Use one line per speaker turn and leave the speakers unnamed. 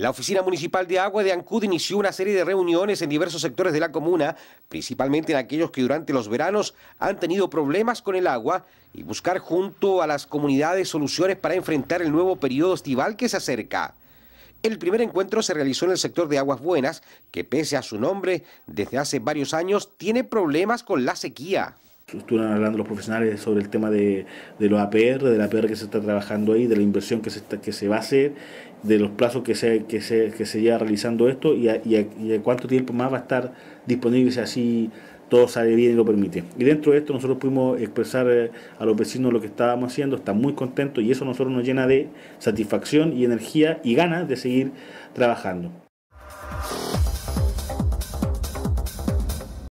La Oficina Municipal de Agua de Ancud inició una serie de reuniones en diversos sectores de la comuna, principalmente en aquellos que durante los veranos han tenido problemas con el agua y buscar junto a las comunidades soluciones para enfrentar el nuevo periodo estival que se acerca. El primer encuentro se realizó en el sector de Aguas Buenas, que pese a su nombre, desde hace varios años tiene problemas con la
sequía. Estuvieron hablando los profesionales sobre el tema de, de, los APR, de la APR que se está trabajando ahí, de la inversión que se, está, que se va a hacer, de los plazos que se, que se, que se lleva realizando esto y cuánto tiempo más va a estar disponible si así todo sale bien y lo permite. Y dentro de esto nosotros pudimos expresar eh, a los vecinos lo que estábamos haciendo, están muy contentos y eso a nosotros nos llena de satisfacción y energía y ganas de seguir trabajando.